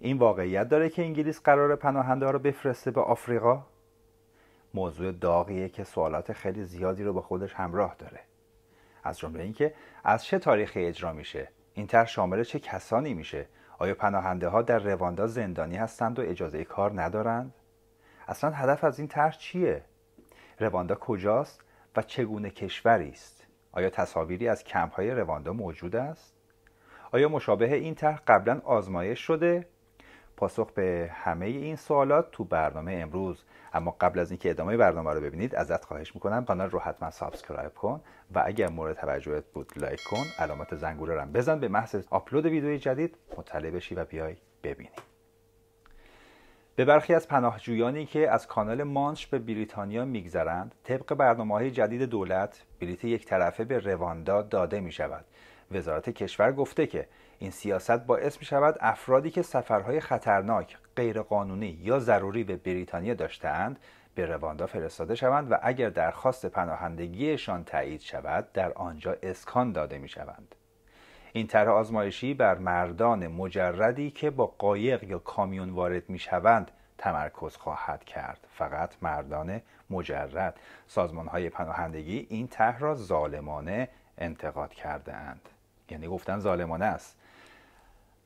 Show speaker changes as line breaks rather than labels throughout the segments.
این واقعیت داره که انگلیس قرار پناهنده ها رو بفرسته به آفریقا موضوع داغیه که سوالات خیلی زیادی رو به خودش همراه داره از جمله اینکه از چه تاریخی اجرا میشه این طرح شامل چه کسانی میشه آیا پناهنده ها در رواندا زندانی هستند و اجازه کار ندارند اصلا هدف از این طرح چیه رواندا کجاست و چگونه کشوری است آیا تصاویری از کمپ های رواندا موجود است آیا مشابه این طرح قبلا آزمایش شده پاسخ به همه این سوالات تو برنامه امروز اما قبل از اینکه ادامه برنامه رو ببینید ازت خواهش میکنم کانال رو حتما سابسکرایب کن و اگر مورد توجهت بود لایک کن علامت زنگوله رو بزن به محض آپلود ویدیوی جدید مطلع بشی و بیای ببینی به برخی از پناهجویانی که از کانال مانش به بریتانیا میگذرند طبق برنامه های جدید دولت بلیت یک طرفه به رواندا داده می وزارت کشور گفته که این سیاست باعث می شود افرادی که سفرهای خطرناک، غیرقانونی یا ضروری به بریتانیا داشتهاند به رواندا فرستاده شوند و اگر درخواست پناهندگیشان تایید شود در آنجا اسکان داده می شوند. این طرح آزمایشی بر مردان مجردی که با قایق یا کامیون وارد می شوند تمرکز خواهد کرد فقط مردان مجرد سازمان های پناهندگی این طرح را ظالمانه انتقاد کرده اند یعنی گفتن ظالمانه است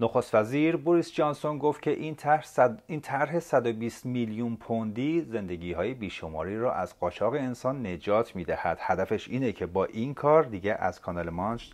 نخست وزیر بوریس جانسون گفت که این طرح این طرح 120 میلیون پوندی زندگی های بیشماری را از قاچاق انسان نجات میدهد هدفش اینه که با این کار دیگه از کانال مانش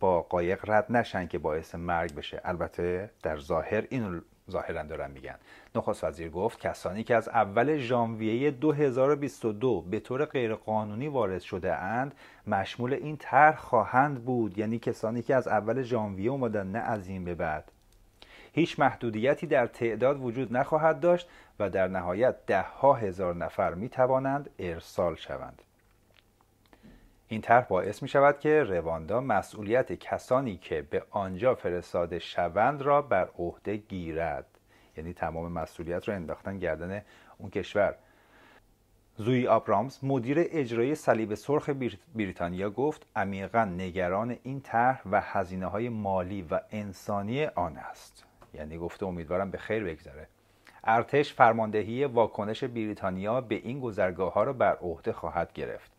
با قایق رد نشن که باعث مرگ بشه البته در ظاهر این ظاهرا دارن میگن نخست وزیر گفت کسانی که از اول ژانویه 2022 به طور غیرقانونی وارد شده اند مشمول این طرح خواهند بود یعنی کسانی که از اول ژانویه اومدن نه از این به بعد هیچ محدودیتی در تعداد وجود نخواهد داشت و در نهایت ده ها هزار نفر می توانند ارسال شوند این طرح باعث می شود که رواندا مسئولیت کسانی که به آنجا فرستاده شوند را بر عهده گیرد یعنی تمام مسئولیت را انداختن گردن اون کشور زوی آبرامز مدیر اجرایی صلیب سرخ بریتانیا گفت عمیقا نگران این طرح و هزینه های مالی و انسانی آن است یعنی گفته امیدوارم به خیر بگذره ارتش فرماندهی واکنش بریتانیا به این گذرگاه ها را بر عهده خواهد گرفت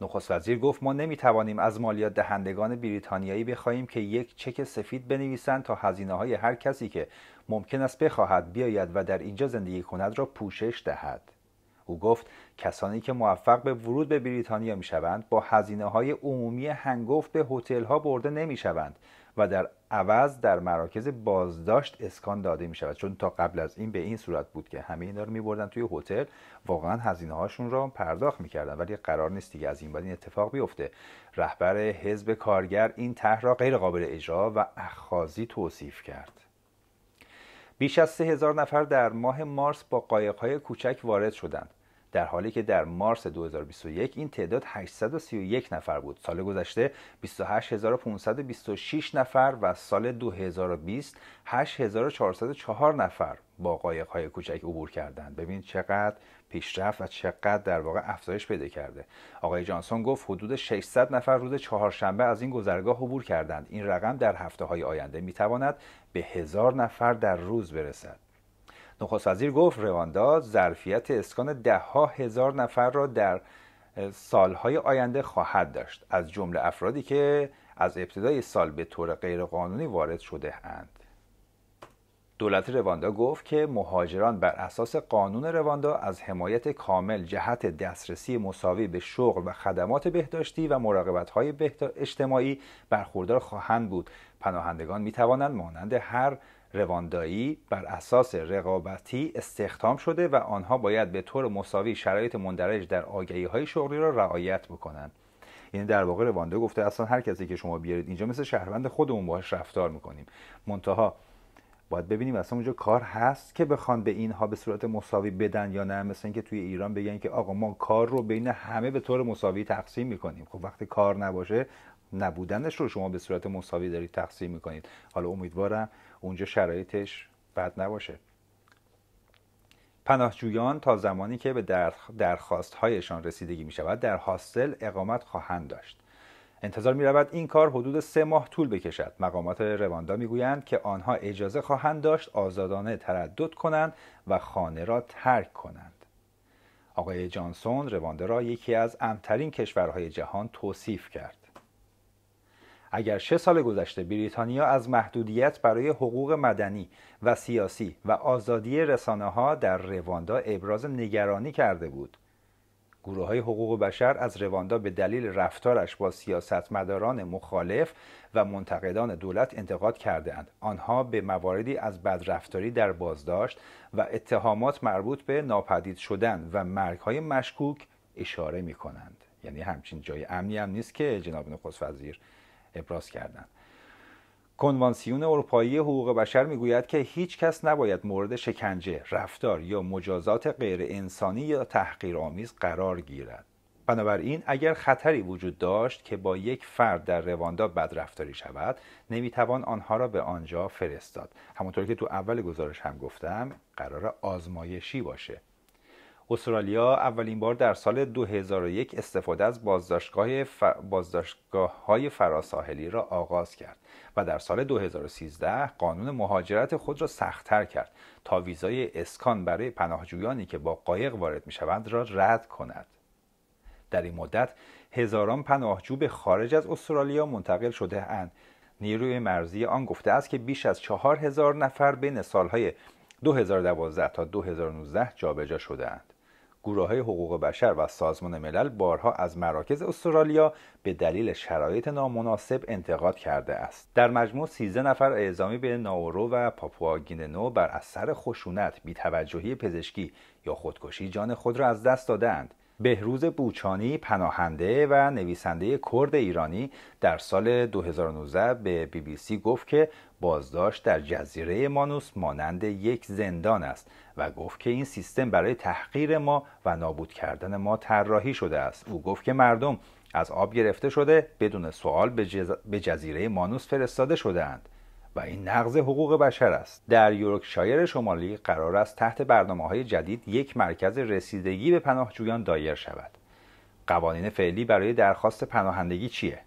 نخست وزیر گفت ما نمیتوانیم از مالیات دهندگان بریتانیایی بخواهیم که یک چک سفید بنویسند تا هزینه های هر کسی که ممکن است بخواهد بیاید و در اینجا زندگی کند را پوشش دهد او گفت کسانی که موفق به ورود به بریتانیا می شوند با هزینه های عمومی هنگفت به هتل ها برده نمی شوند و در عوض در مراکز بازداشت اسکان داده می شود چون تا قبل از این به این صورت بود که همه اینا رو می بردن توی هتل واقعا هزینه هاشون رو پرداخت کردن ولی قرار نیست دیگه از این بعد این اتفاق بیفته رهبر حزب کارگر این طرح را غیر قابل اجرا و اخاذی توصیف کرد بیش از سه هزار نفر در ماه مارس با قایقهای کوچک وارد شدند در حالی که در مارس 2021 این تعداد 831 نفر بود سال گذشته 28526 نفر و سال 2020 8404 نفر با قایق های کوچک عبور کردند ببین چقدر پیشرفت و چقدر در واقع افزایش پیدا کرده آقای جانسون گفت حدود 600 نفر روز چهارشنبه از این گذرگاه عبور کردند این رقم در هفته های آینده میتواند به هزار نفر در روز برسد نخست وزیر گفت رواندا ظرفیت اسکان دهها هزار نفر را در سالهای آینده خواهد داشت از جمله افرادی که از ابتدای سال به طور غیرقانونی وارد شده اند. دولت رواندا گفت که مهاجران بر اساس قانون رواندا از حمایت کامل جهت دسترسی مساوی به شغل و خدمات بهداشتی و مراقبت‌های اجتماعی برخوردار خواهند بود. پناهندگان می توانند مانند هر رواندایی بر اساس رقابتی استخدام شده و آنها باید به طور مساوی شرایط مندرج در آگهی های شغلی را رعایت بکنند یعنی در واقع رواندا گفته اصلا هر کسی که شما بیارید اینجا مثل شهروند خودمون باهاش رفتار میکنیم منتها باید ببینیم اصلا اونجا کار هست که بخوان به اینها به صورت مساوی بدن یا نه مثل اینکه توی ایران بگن که آقا ما کار رو بین همه به طور مساوی تقسیم میکنیم خب وقتی کار نباشه نبودنش رو شما به صورت مساوی دارید تقسیم میکنید حالا امیدوارم اونجا شرایطش بد نباشه پناهجویان تا زمانی که به درخواست هایشان رسیدگی می شود در هاستل اقامت خواهند داشت انتظار می رود این کار حدود سه ماه طول بکشد مقامات رواندا می گویند که آنها اجازه خواهند داشت آزادانه تردد کنند و خانه را ترک کنند آقای جانسون رواندا را یکی از امترین کشورهای جهان توصیف کرد اگر شه سال گذشته بریتانیا از محدودیت برای حقوق مدنی و سیاسی و آزادی رسانه ها در رواندا ابراز نگرانی کرده بود گروه های حقوق بشر از رواندا به دلیل رفتارش با سیاستمداران مخالف و منتقدان دولت انتقاد کرده اند. آنها به مواردی از بدرفتاری در بازداشت و اتهامات مربوط به ناپدید شدن و مرگ های مشکوک اشاره می کنند. یعنی همچین جای امنی هم نیست که جناب نخست وزیر ابراز کردند کنوانسیون اروپایی حقوق بشر میگوید که هیچ کس نباید مورد شکنجه، رفتار یا مجازات غیر انسانی یا تحقیرآمیز قرار گیرد. بنابراین اگر خطری وجود داشت که با یک فرد در رواندا بدرفتاری شود نمیتوان آنها را به آنجا فرستاد همونطور که تو اول گزارش هم گفتم قرار آزمایشی باشه استرالیا اولین بار در سال 2001 استفاده از بازداشتگاه, ف... های فراساحلی را آغاز کرد و در سال 2013 قانون مهاجرت خود را سختتر کرد تا ویزای اسکان برای پناهجویانی که با قایق وارد می شوند را رد کند. در این مدت هزاران پناهجو به خارج از استرالیا منتقل شده اند. نیروی مرزی آن گفته است که بیش از چهار هزار نفر بین سالهای 2012 تا 2019 جابجا شدهاند. گروه های حقوق بشر و سازمان ملل بارها از مراکز استرالیا به دلیل شرایط نامناسب انتقاد کرده است در مجموع 13 نفر اعزامی به ناورو و پاپوا گینهنو بر اثر خشونت بیتوجهی پزشکی یا خودکشی جان خود را از دست دادند بهروز بوچانی پناهنده و نویسنده کرد ایرانی در سال 2019 به بی بی سی گفت که بازداشت در جزیره مانوس مانند یک زندان است و گفت که این سیستم برای تحقیر ما و نابود کردن ما طراحی شده است او گفت که مردم از آب گرفته شده بدون سوال به, جزیره مانوس فرستاده شدهاند و این نقض حقوق بشر است در یورکشایر شمالی قرار است تحت برنامه های جدید یک مرکز رسیدگی به پناهجویان دایر شود قوانین فعلی برای درخواست پناهندگی چیه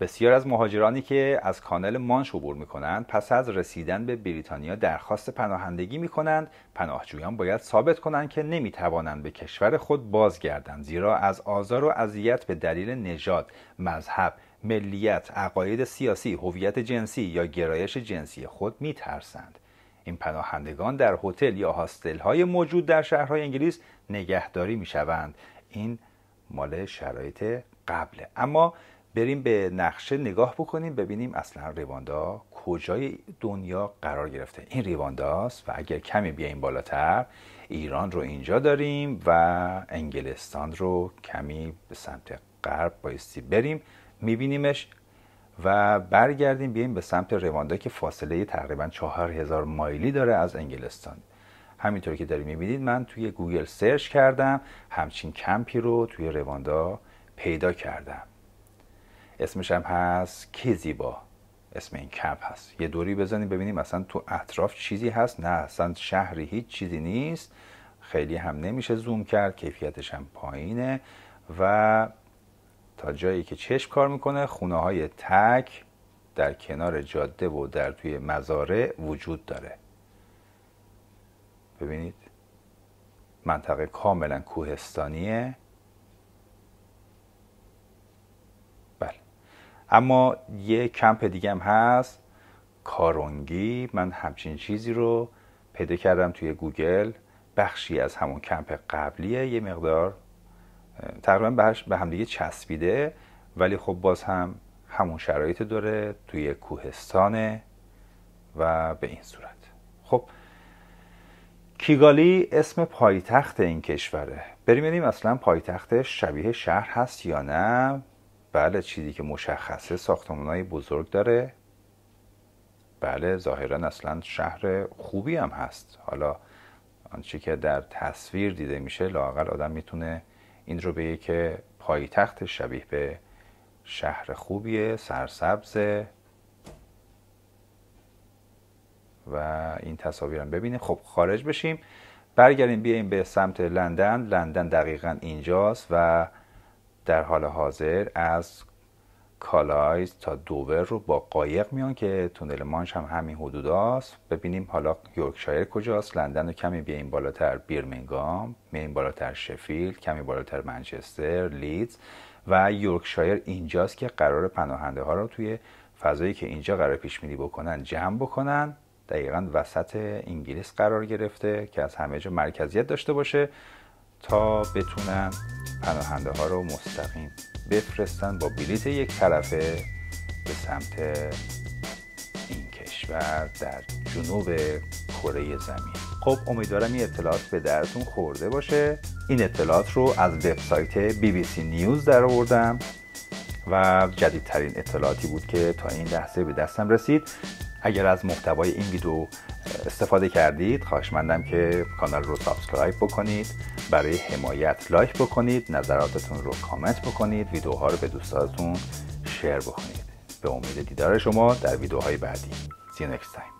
بسیار از مهاجرانی که از کانال مانش عبور می پس از رسیدن به بریتانیا درخواست پناهندگی می پناهجویان باید ثابت کنند که نمی به کشور خود بازگردند زیرا از آزار و اذیت به دلیل نژاد مذهب ملیت عقاید سیاسی هویت جنسی یا گرایش جنسی خود می این پناهندگان در هتل یا هاستل های موجود در شهرهای انگلیس نگهداری می این مال شرایط قبله اما بریم به نقشه نگاه بکنیم ببینیم اصلا رواندا کجای دنیا قرار گرفته این است و اگر کمی بیایم بالاتر ایران رو اینجا داریم و انگلستان رو کمی به سمت غرب بایستی بریم میبینیمش و برگردیم بیایم به سمت رواندا که فاصله تقریبا هزار مایلی داره از انگلستان همینطور که داریم میبینید من توی گوگل سرچ کردم همچین کمپی رو توی رواندا پیدا کردم اسمش هم هست کیزیبا اسم این کپ هست یه دوری بزنیم ببینیم اصلا تو اطراف چیزی هست نه اصلا شهری هیچ چیزی نیست خیلی هم نمیشه زوم کرد کیفیتش هم پایینه و تا جایی که چشم کار میکنه خونه های تک در کنار جاده و در توی مزارع وجود داره ببینید منطقه کاملا کوهستانیه اما یه کمپ دیگه هم هست کارونگی من همچین چیزی رو پیدا کردم توی گوگل بخشی از همون کمپ قبلیه یه مقدار تقریبا به همدیگه چسبیده ولی خب باز هم همون شرایط داره توی کوهستانه و به این صورت خب کیگالی اسم پایتخت این کشوره بریم ببینیم اصلا پایتختش شبیه شهر هست یا نه بله چیزی که مشخصه های بزرگ داره بله ظاهرا اصلا شهر خوبی هم هست حالا آنچه که در تصویر دیده میشه لاقل آدم میتونه این رو به که پایتخت شبیه به شهر خوبیه سرسبزه و این تصاویر هم ببینیم خب خارج بشیم برگردیم بیایم به سمت لندن لندن دقیقا اینجاست و در حال حاضر از کالایز تا دوور رو با قایق میان که تونل مانش هم همین است. ببینیم حالا یورکشایر کجاست لندن رو کمی بیایم بالاتر بیرمنگام، میایم بالاتر شفیل کمی بالاتر منچستر لیدز و یورکشایر اینجاست که قرار پناهنده ها رو توی فضایی که اینجا قرار پیش میدی بکنن جمع بکنن دقیقا وسط انگلیس قرار گرفته که از همه جا مرکزیت داشته باشه تا بتونن پناهنده ها رو مستقیم بفرستن با بلیت یک طرفه به سمت این کشور در جنوب کره زمین خب امیدوارم این اطلاعات به درتون خورده باشه این اطلاعات رو از وبسایت بی بی سی نیوز در آوردم و جدیدترین اطلاعاتی بود که تا این لحظه به دستم رسید اگر از محتوای این ویدیو استفاده کردید مندم که کانال رو سابسکرایب بکنید برای حمایت لایک بکنید نظراتتون رو کامنت بکنید ویدیوها رو به دوستاتون شیر بکنید به امید دیدار شما در ویدیوهای بعدی See you next